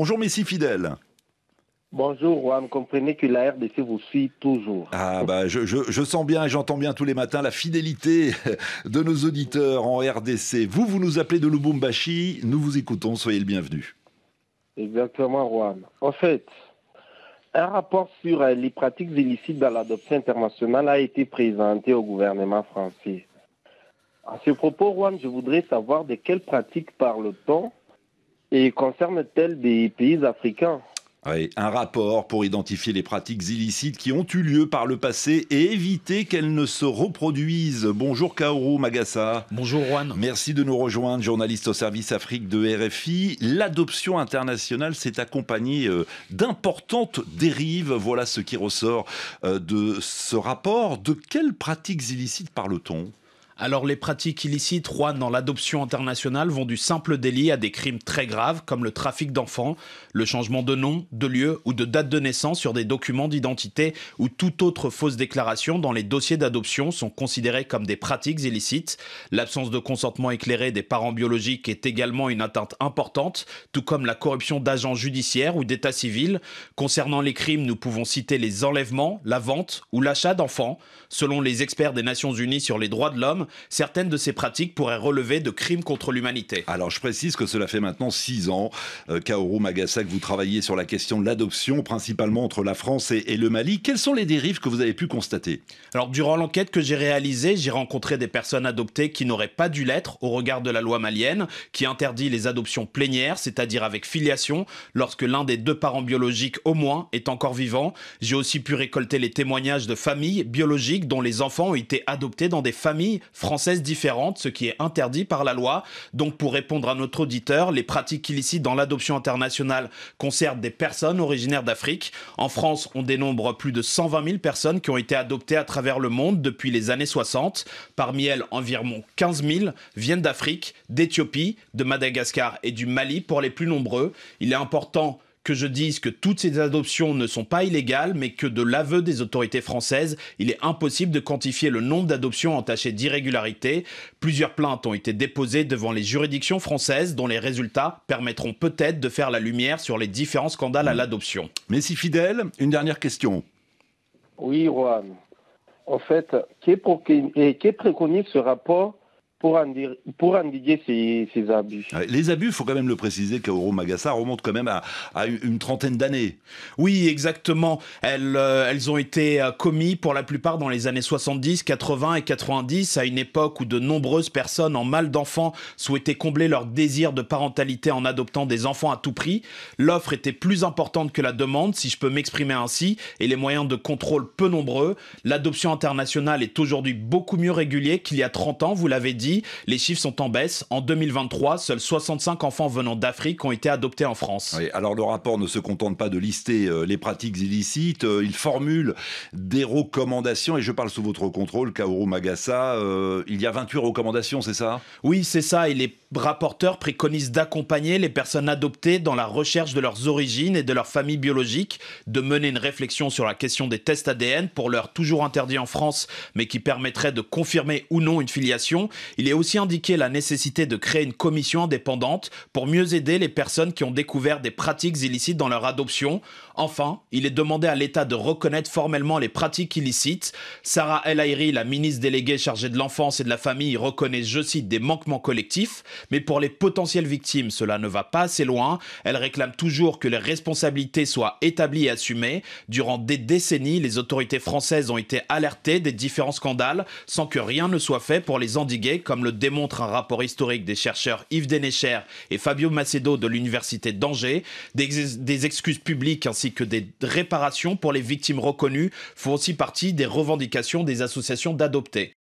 Bonjour Messi Fidèle. Bonjour, Juan. Comprenez que la RDC vous suit toujours. Ah, bah, je, je sens bien et j'entends bien tous les matins la fidélité de nos auditeurs en RDC. Vous, vous nous appelez de Lubumbashi. Nous vous écoutons. Soyez le bienvenu. Exactement, Juan. En fait, un rapport sur euh, les pratiques illicites dans l'adoption internationale a été présenté au gouvernement français. À ce propos, Juan, je voudrais savoir de quelles pratiques parle-t-on et concerne-t-elle des pays africains un rapport pour identifier les pratiques illicites qui ont eu lieu par le passé et éviter qu'elles ne se reproduisent. Bonjour Kaoru Magassa. Bonjour Juan. Merci de nous rejoindre, journaliste au service Afrique de RFI. L'adoption internationale s'est accompagnée euh, d'importantes dérives. Voilà ce qui ressort euh, de ce rapport. De quelles pratiques illicites parle-t-on alors les pratiques illicites Juan, dans l'adoption internationale vont du simple délit à des crimes très graves comme le trafic d'enfants, le changement de nom, de lieu ou de date de naissance sur des documents d'identité ou toute autre fausse déclaration dans les dossiers d'adoption sont considérés comme des pratiques illicites. L'absence de consentement éclairé des parents biologiques est également une atteinte importante, tout comme la corruption d'agents judiciaires ou d'état civil. Concernant les crimes, nous pouvons citer les enlèvements, la vente ou l'achat d'enfants. Selon les experts des Nations Unies sur les droits de l'homme, certaines de ces pratiques pourraient relever de crimes contre l'humanité. Alors je précise que cela fait maintenant six ans, euh, Kaoru vous travaillez sur la question de l'adoption, principalement entre la France et, et, le Mali. Quelles sont les dérives que vous avez pu constater Alors durant l'enquête que j'ai réalisée, j'ai rencontré des personnes adoptées qui n'auraient pas dû l'être au regard de la loi malienne, qui interdit les adoptions plénières, c'est-à-dire avec filiation, lorsque l'un des deux parents biologiques au moins est encore vivant. J'ai aussi pu récolter les témoignages de familles biologiques dont les enfants ont été adoptés dans des familles française différente, ce qui est interdit par la loi. Donc pour répondre à notre auditeur, les pratiques illicites dans l'adoption internationale concernent des personnes originaires d'Afrique. En France, on dénombre plus de 120 000 personnes qui ont été adoptées à travers le monde depuis les années 60. Parmi elles, environ 15 000 viennent d'Afrique, d'Éthiopie, de Madagascar et du Mali pour les plus nombreux. Il est important que je dise que toutes ces adoptions ne sont pas illégales, mais que de l'aveu des autorités françaises, il est impossible de quantifier le nombre d'adoptions entachées d'irrégularité. Plusieurs plaintes ont été déposées devant les juridictions françaises, dont les résultats permettront peut-être de faire la lumière sur les différents scandales à mm. l'adoption. Mais si fidèle, une dernière question. Oui, Juan. En fait, qui, est, pour qui préconise ce rapport pour, endir, pour endiguer ces, ces, abus. Ah, les abus, il faut quand même le préciser, Kaoru Magassa remonte quand même à, une trentaine d'années. Oui, exactement. Elles, euh, elles ont été euh, commises pour la plupart dans les années 70, 80 et 90, à une époque où de nombreuses personnes en mal d'enfants souhaitaient combler leur désir de parentalité en adoptant des enfants à tout prix. L'offre était plus importante que la demande, si je peux m'exprimer ainsi, et les moyens de contrôle peu nombreux. L'adoption internationale est aujourd'hui beaucoup mieux régulée qu'il y a 30 ans, vous l'avez dit les chiffres sont en baisse. En 2023, seuls 65 enfants venant d'Afrique ont été adoptés en France. alors le rapport ne se contente pas de lister euh, les pratiques illicites, euh, il formule des recommandations, et je parle sous votre contrôle, Kaoru Magassa, euh, il y a 28 recommandations, c'est ça Oui, c'est ça, et les rapporteurs préconisent d'accompagner les personnes adoptées dans la recherche de leurs origines et de leur famille biologique, de mener une réflexion sur la question des tests ADN, pour leur toujours interdit en France, mais qui permettrait de confirmer ou non une filiation. Il est aussi indiqué la nécessité de créer une commission indépendante pour mieux aider les personnes qui ont découvert des pratiques illicites dans leur adoption. Enfin, il est demandé à l'État de reconnaître formellement les pratiques illicites. Sarah El Ayri, la ministre déléguée chargée de l'enfance et de la famille, reconnaît, je cite, des manquements collectifs, mais pour les potentielles victimes, cela ne va pas assez loin. Elle réclame toujours que les responsabilités soient établies et assumées. Durant des décennies, les autorités françaises ont été alertées des différents scandales sans que rien ne soit fait pour les endiguer comme le démontre un rapport historique des chercheurs Yves Dénécher et Fabio Macedo de l'Université d'Angers, des, des excuses publiques ainsi que des réparations pour les victimes reconnues font aussi partie des revendications des associations d'adoptés.